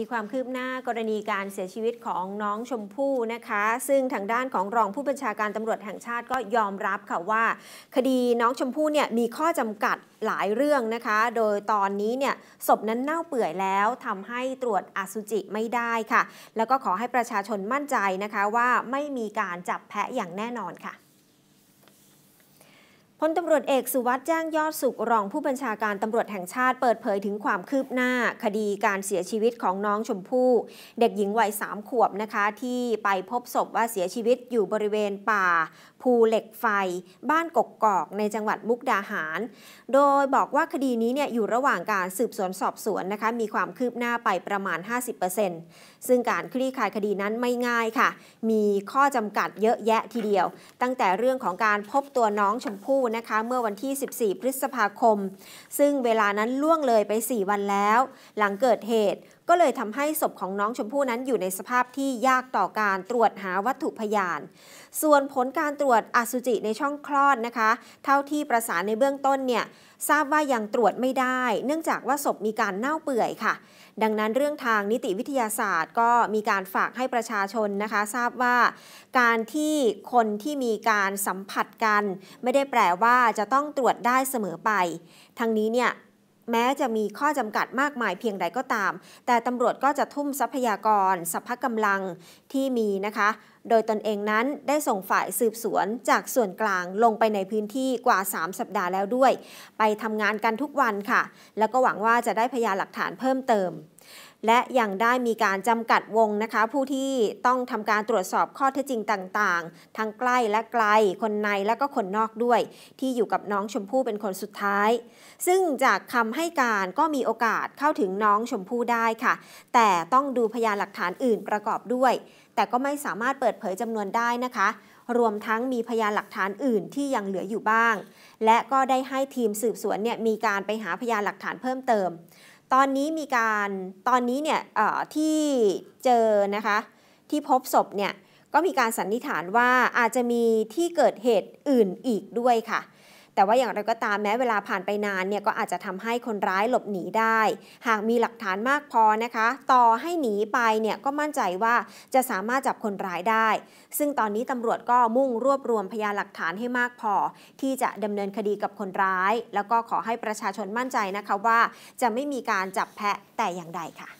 มีความคืบหน้ากรณีการเสียชีวิตของน้องชมพู่นะคะ ซึ่งทางด้านของรองผู้บัญชาการตำรวจแห่งชาติก็ยอมรับค่ะว่า คดีน้องชมพู่เนี่ยมีข้อจำกัดหลายเรื่องนะคะ โดยตอนนี้เนี่ยศพนั้นเน่าเปื่อยแล้วทำให้ตรวจอสุจิไม่ได้ค่ะ แล้วก็ขอให้ประชาชนมั่นใจนะคะว่าไม่มีการจับแพะอย่างแน่นอนค่ะพลตำรวจเอกสุวัสด์แจ้งยอดสุขรองผู้บัญชาการตำรวจแห่งชาติเปิดเผยถึงความคืบหน้าคดีการเสียชีวิตของน้องชมพู่ เด็กหญิงวัยสามขวบนะคะ ที่ไปพบศพว่าเสียชีวิตอยู่บริเวณป่าภูเหล็กไฟ บ้านกกกอกในจังหวัดมุกดาหาร โดยบอกว่าคดีนี้เนี่ยอยู่ระหว่างการสืบสวนสอบสวนนะคะ มีความคืบหน้าไปประมาณ 50%ซึ่งการคลี่คลายคดีนั้นไม่ง่ายค่ะ มีข้อจำกัดเยอะแยะทีเดียว ตั้งแต่เรื่องของการพบตัวน้องชมพู่นะคะเมื่อวันที่ 14 พฤษภาคม ซึ่งเวลานั้นล่วงเลยไป 4 วันแล้ว หลังเกิดเหตุ ก็เลยทำให้ศพของน้องชมพู่นั้นอยู่ในสภาพที่ยากต่อการตรวจหาวัตถุพยาน ส่วนผลการตรวจอสุจิในช่องคลอดนะคะ เท่าที่ประสานในเบื้องต้นเนี่ยทราบว่ายังตรวจไม่ได้ เนื่องจากว่าศพมีการเน่าเปื่อยค่ะ ดังนั้นเรื่องทางนิติวิทยาศาสตร์ก็มีการฝากให้ประชาชนนะคะทราบว่า การที่คนที่มีการสัมผัสกันไม่ได้แปลว่าจะต้องตรวจได้เสมอไป ทั้งนี้เนี่ย แม้จะมีข้อจำกัดมากมายเพียงใดก็ตาม แต่ตำรวจก็จะทุ่มทรัพยากรสัพพกำลังที่มีนะคะ โดยตนเองนั้นได้ส่งฝ่ายสืบสวนจากส่วนกลางลงไปในพื้นที่กว่า 3 สัปดาห์แล้วด้วย ไปทำงานกันทุกวันค่ะ แล้วก็หวังว่าจะได้พยานหลักฐานเพิ่มเติมและยังได้มีการจำกัดวงนะคะ ผู้ที่ต้องทำการตรวจสอบข้อเท็จจริงต่างๆ ทั้งใกล้และไกล คนในและก็คนนอกด้วย ที่อยู่กับน้องชมพู่เป็นคนสุดท้าย ซึ่งจากคำให้การก็มีโอกาสเข้าถึงน้องชมพู่ได้ค่ะ แต่ต้องดูพยานหลักฐานอื่นประกอบด้วย แต่ก็ไม่สามารถเปิดเผยจำนวนได้นะคะ รวมทั้งมีพยานหลักฐานอื่นที่ยังเหลืออยู่บ้าง และก็ได้ให้ทีมสืบสวนเนี่ยมีการไปหาพยานหลักฐานเพิ่มเติมตอนนี้มีการ ตอนนี้เนี่ยที่เจอนะคะ ที่พบศพเนี่ย ก็มีการสันนิษฐานว่าอาจจะมีที่เกิดเหตุอื่นอีกด้วยค่ะแต่ว่าอย่างไรก็ตามแม้เวลาผ่านไปนานเนี่ยก็อาจจะทำให้คนร้ายหลบหนีได้ หากมีหลักฐานมากพอนะคะ ต่อให้หนีไปเนี่ยก็มั่นใจว่าจะสามารถจับคนร้ายได้ ซึ่งตอนนี้ตำรวจก็มุ่งรวบรวมพยานหลักฐานให้มากพอ ที่จะดำเนินคดีกับคนร้าย แล้วก็ขอให้ประชาชนมั่นใจนะคะว่า จะไม่มีการจับแพะแต่อย่างใดค่ะ